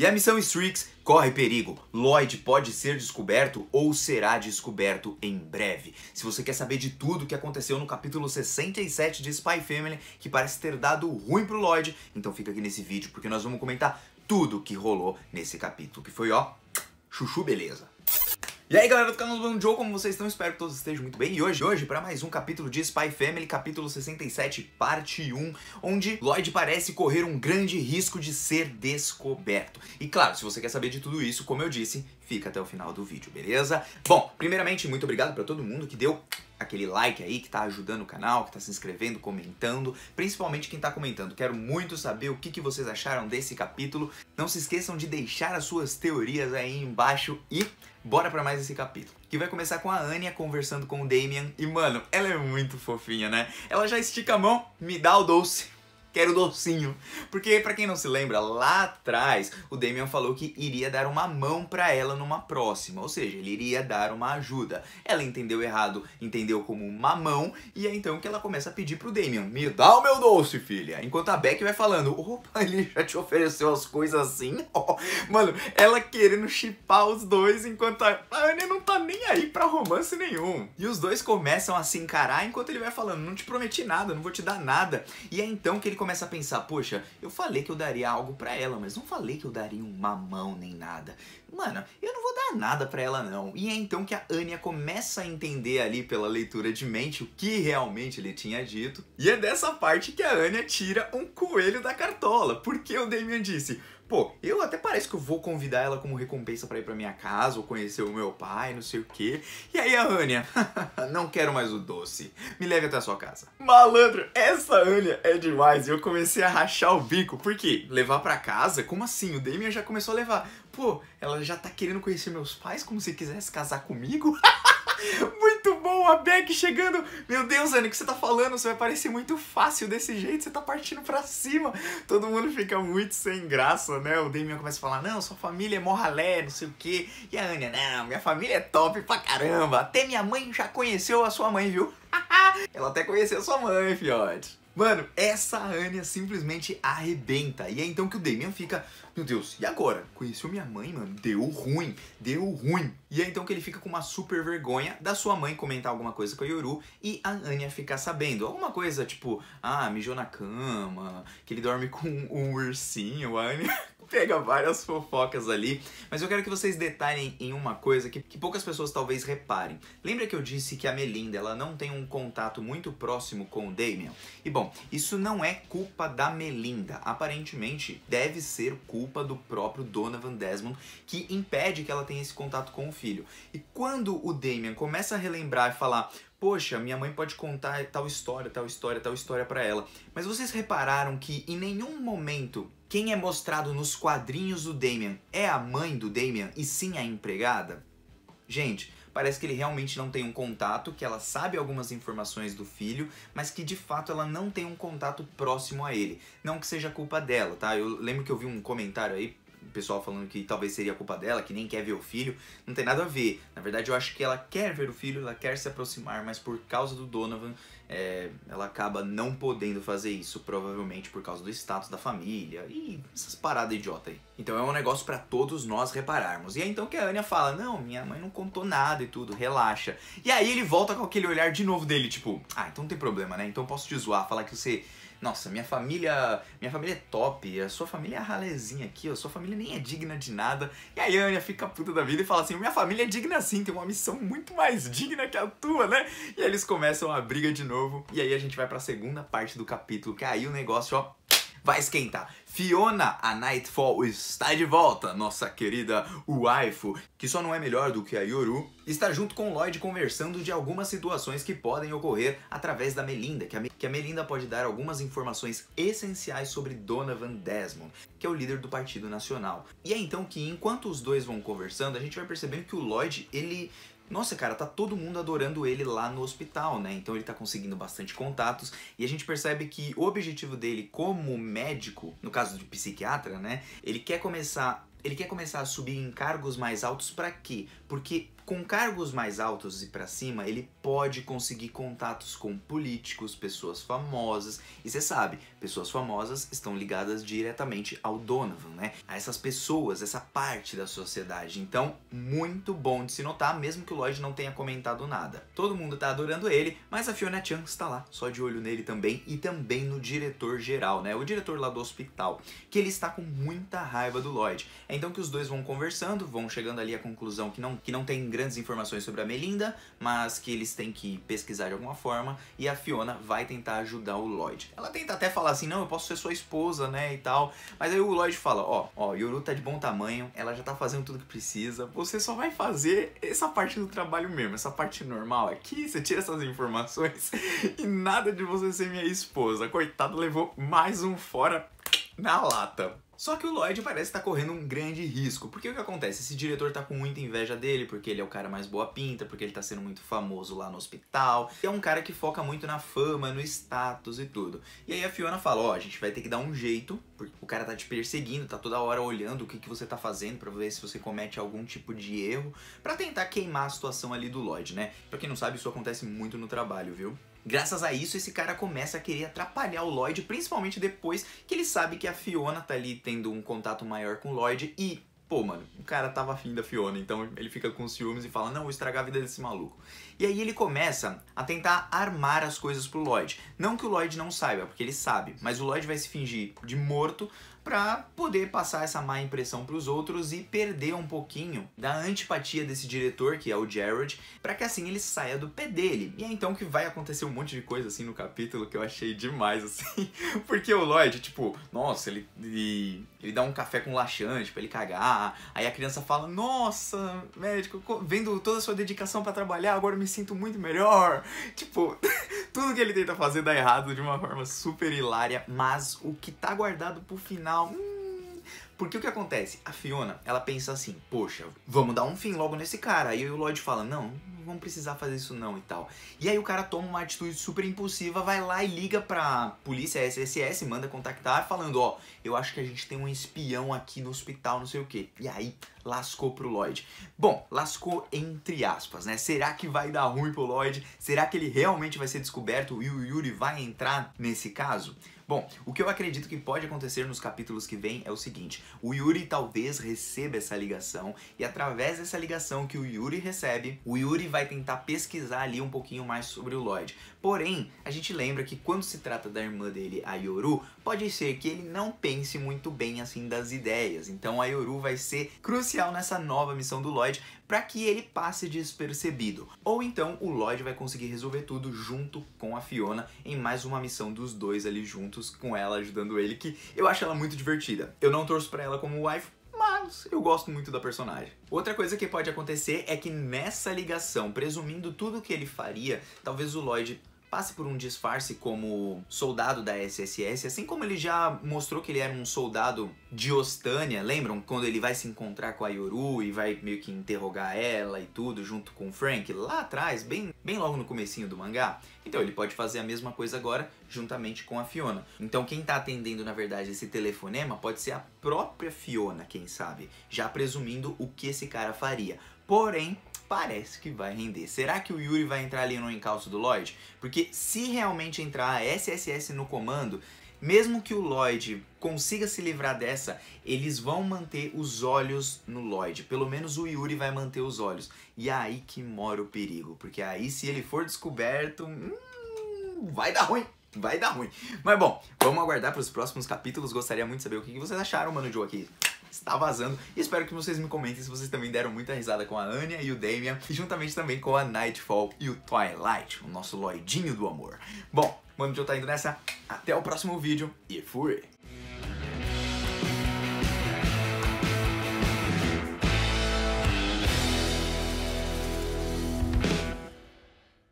E a missão Strix corre perigo. Lloyd pode ser descoberto ou será descoberto em breve. Se você quer saber de tudo o que aconteceu no capítulo 67 de Spy Family, que parece ter dado ruim pro Lloyd, então fica aqui nesse vídeo porque nós vamos comentar tudo que rolou nesse capítulo, que foi ó, chuchu beleza. E aí galera do canal do Joe, como vocês estão? Espero que todos estejam muito bem. E hoje, hoje para mais um capítulo de Spy Family, capítulo 67, parte 1, onde Lloyd parece correr um grande risco de ser descoberto. E claro, se você quer saber de tudo isso, como eu disse, fica até o final do vídeo, beleza? Bom, primeiramente, muito obrigado para todo mundo que deu aquele like aí que tá ajudando o canal, que tá se inscrevendo, comentando, principalmente quem tá comentando. Quero muito saber o que, que vocês acharam desse capítulo. Não se esqueçam de deixar as suas teorias aí embaixo e bora para mais esse capítulo. Que vai começar com a Anya conversando com o Damien e, mano, ela é muito fofinha, né? Ela já estica a mão, me dá o doce que era o docinho. Porque, para quem não se lembra, lá atrás o Damian falou que iria dar uma mão para ela numa próxima, ou seja, ele iria dar uma ajuda. Ela entendeu errado, entendeu como uma mão, e é então que ela começa a pedir pro Damian: me dá o meu doce, filha. Enquanto a Beck vai falando: opa, ele já te ofereceu as coisas assim? Mano, ela querendo chipar os dois enquanto a Anne não tá nem aí pra romance nenhum. E os dois começam a se encarar enquanto ele vai falando: não te prometi nada, não vou te dar nada. E é então que ele começa começa a pensar, poxa, eu falei que eu daria algo para ela, mas não falei que eu daria um mamão nem nada. Mano, eu não vou dar nada para ela não. E é então que a Anya começa a entender ali pela leitura de mente o que realmente ele tinha dito. E é dessa parte que a Anya tira um coelho da cartola, porque o Damien disse: Pô, eu até parece que eu vou convidar ela como recompensa para ir para minha casa ou conhecer o meu pai, não sei o quê. E aí a Ania, não quero mais o doce. Me leve até a sua casa. Malandro, essa Ania é demais. E eu comecei a rachar o bico. Por quê? Levar para casa? Como assim? O Damien já começou a levar. Pô, ela já tá querendo conhecer meus pais como se quisesse casar comigo? Muito bom, a Beck chegando. Meu Deus, Anne, o que você tá falando? Você vai parecer muito fácil desse jeito, você tá partindo pra cima. Todo mundo fica muito sem graça, né? O Damian começa a falar, não, sua família é morralé, não sei o quê. E a Anya, não, minha família é top pra caramba. Até minha mãe já conheceu a sua mãe, viu? Ela até conheceu sua mãe, fiote. Mano, essa Anya simplesmente arrebenta. E é então que o Damian fica, meu Deus, e agora? Conheceu minha mãe, mano? Deu ruim, deu ruim. E é então que ele fica com uma super vergonha da sua mãe comentar alguma coisa com a Yoru e a Anya ficar sabendo. Alguma coisa tipo, ah, mijou na cama, que ele dorme com um ursinho, a Anya pega várias fofocas ali, mas eu quero que vocês detalhem em uma coisa que, que poucas pessoas talvez reparem. Lembra que eu disse que a Melinda ela não tem um contato muito próximo com o Damien? E bom, isso não é culpa da Melinda. Aparentemente, deve ser culpa do próprio Donovan Desmond, que impede que ela tenha esse contato com o filho. E quando o Damien começa a relembrar e falar Poxa, minha mãe pode contar tal história, tal história, tal história para ela. Mas vocês repararam que em nenhum momento quem é mostrado nos quadrinhos do Damien é a mãe do Damien e sim a empregada? Gente, parece que ele realmente não tem um contato, que ela sabe algumas informações do filho, mas que de fato ela não tem um contato próximo a ele. Não que seja culpa dela, tá? Eu lembro que eu vi um comentário aí o pessoal falando que talvez seria culpa dela, que nem quer ver o filho, não tem nada a ver. Na verdade, eu acho que ela quer ver o filho, ela quer se aproximar, mas por causa do Donovan, é, ela acaba não podendo fazer isso, provavelmente por causa do status da família e essas paradas idiota aí. Então é um negócio para todos nós repararmos. E é então que a Anya fala: Não, minha mãe não contou nada e tudo, relaxa. E aí ele volta com aquele olhar de novo dele, tipo: Ah, então não tem problema, né? Então posso te zoar, falar que você nossa, minha família, minha família é top, a sua família é a ralezinha aqui, a sua família nem é digna de nada. E aí a Anya fica puta da vida e fala assim: minha família é digna sim, tem uma missão muito mais digna que a tua, né? E aí eles começam a briga de novo. E aí a gente vai pra segunda parte do capítulo, que é aí o negócio, ó, vai esquentar. Fiona, a Nightfall, está de volta, nossa querida Waifu, que só não é melhor do que a Yoru, está junto com Lloyd conversando de algumas situações que podem ocorrer através da Melinda, que a, Me que a Melinda pode dar algumas informações essenciais sobre Donovan Desmond, que é o líder do Partido Nacional. E é então que, enquanto os dois vão conversando, a gente vai percebendo que o Lloyd, ele nossa, cara, tá todo mundo adorando ele lá no hospital, né? Então ele tá conseguindo bastante contatos e a gente percebe que o objetivo dele como médico, no caso de psiquiatra, né? Ele quer começar ele quer começar a subir em cargos mais altos para quê? Porque com cargos mais altos e para cima, ele pode conseguir contatos com políticos, pessoas famosas. E você sabe, pessoas famosas estão ligadas diretamente ao Donovan, né? A essas pessoas, essa parte da sociedade. Então, muito bom de se notar, mesmo que o Lloyd não tenha comentado nada. Todo mundo tá adorando ele, mas a Fiona Chan está lá, só de olho nele também e também no diretor geral, né? O diretor lá do hospital, que ele está com muita raiva do Lloyd. É então que os dois vão conversando, vão chegando ali à conclusão que não, que não tem grandes informações sobre a Melinda, mas que eles têm que pesquisar de alguma forma, e a Fiona vai tentar ajudar o Lloyd. Ela tenta até falar assim, não, eu posso ser sua esposa, né, e tal, mas aí o Lloyd fala, ó, ó, Yoru tá de bom tamanho, ela já tá fazendo tudo que precisa, você só vai fazer essa parte do trabalho mesmo, essa parte normal aqui, você tira essas informações e nada de você ser minha esposa. Coitado, levou mais um fora na lata. Só que o Lloyd parece estar tá correndo um grande risco, porque o que acontece? Esse diretor tá com muita inveja dele, porque ele é o cara mais boa pinta, porque ele tá sendo muito famoso lá no hospital, é um cara que foca muito na fama, no status e tudo. E aí a Fiona fala, ó, oh, a gente vai ter que dar um jeito, porque o cara tá te perseguindo, tá toda hora olhando o que, que você tá fazendo para ver se você comete algum tipo de erro, para tentar queimar a situação ali do Lloyd, né? Pra quem não sabe, isso acontece muito no trabalho, viu? Graças a isso, esse cara começa a querer atrapalhar o Lloyd, principalmente depois que ele sabe que a Fiona tá ali tendo um contato maior com o Lloyd e pô, mano, o cara tava afim da Fiona, então ele fica com ciúmes e fala, não, vou estragar a vida desse maluco. E aí ele começa a tentar armar as coisas pro Lloyd. Não que o Lloyd não saiba, porque ele sabe, mas o Lloyd vai se fingir de morto para poder passar essa má impressão para os outros e perder um pouquinho da antipatia desse diretor, que é o Jared, para que assim ele saia do pé dele. E é então que vai acontecer um monte de coisa assim no capítulo que eu achei demais assim, porque o Lloyd, tipo, nossa, ele, ele, ele dá um café com laxante para ele cagar. Aí a criança fala: "Nossa, médico, vendo toda a sua dedicação para trabalhar, agora me sinto muito melhor". Tipo, Tudo que ele tenta fazer dá errado de uma forma super hilária, mas o que tá guardado pro final. Hum, porque o que acontece? A Fiona, ela pensa assim: poxa, vamos dar um fim logo nesse cara. Aí o Lloyd fala: não, vamos precisar fazer isso não e tal. E aí o cara toma uma atitude super impulsiva, vai lá e liga pra polícia SSS, manda contactar, falando, ó, eu acho que a gente tem um espião aqui no hospital, não sei o que. E aí lascou pro Lloyd. Bom, lascou entre aspas, né? Será que vai dar ruim pro Lloyd? Será que ele realmente vai ser descoberto e o Yuri vai entrar nesse caso? Bom, o que eu acredito que pode acontecer nos capítulos que vem é o seguinte: o Yuri talvez receba essa ligação e através dessa ligação que o Yuri recebe, o Yuri vai vai tentar pesquisar ali um pouquinho mais sobre o Lloyd. Porém, a gente lembra que quando se trata da irmã dele, a Yoru, pode ser que ele não pense muito bem assim das ideias. Então a Yoru vai ser crucial nessa nova missão do Lloyd para que ele passe despercebido. Ou então o Lloyd vai conseguir resolver tudo junto com a Fiona em mais uma missão dos dois ali juntos com ela ajudando ele, que eu acho ela muito divertida. Eu não torço para ela como wife eu gosto muito da personagem. Outra coisa que pode acontecer é que nessa ligação, presumindo tudo o que ele faria, talvez o Lloyd passe por um disfarce como soldado da SSS, assim como ele já mostrou que ele era um soldado de Ostânia, lembram? Quando ele vai se encontrar com a Yoru e vai meio que interrogar ela e tudo, junto com o Frank, lá atrás, bem, bem logo no comecinho do mangá. Então ele pode fazer a mesma coisa agora, juntamente com a Fiona. Então quem tá atendendo, na verdade, esse telefonema pode ser a própria Fiona, quem sabe? Já presumindo o que esse cara faria. Porém, parece que vai render. Será que o Yuri vai entrar ali no encalço do Lloyd? Porque se realmente entrar a SSS no comando, mesmo que o Lloyd consiga se livrar dessa, eles vão manter os olhos no Lloyd. Pelo menos o Yuri vai manter os olhos. E é aí que mora o perigo, porque aí se ele for descoberto, hum, vai dar ruim. Vai dar ruim. Mas bom, vamos aguardar para os próximos capítulos. Gostaria muito de saber o que vocês acharam, mano Joe, aqui está vazando. E espero que vocês me comentem se vocês também deram muita risada com a Anya e o Damian, e juntamente também com a Nightfall e o Twilight, o nosso Lloydinho do amor. Bom, Mano eu tá indo nessa. Até o próximo vídeo e fui!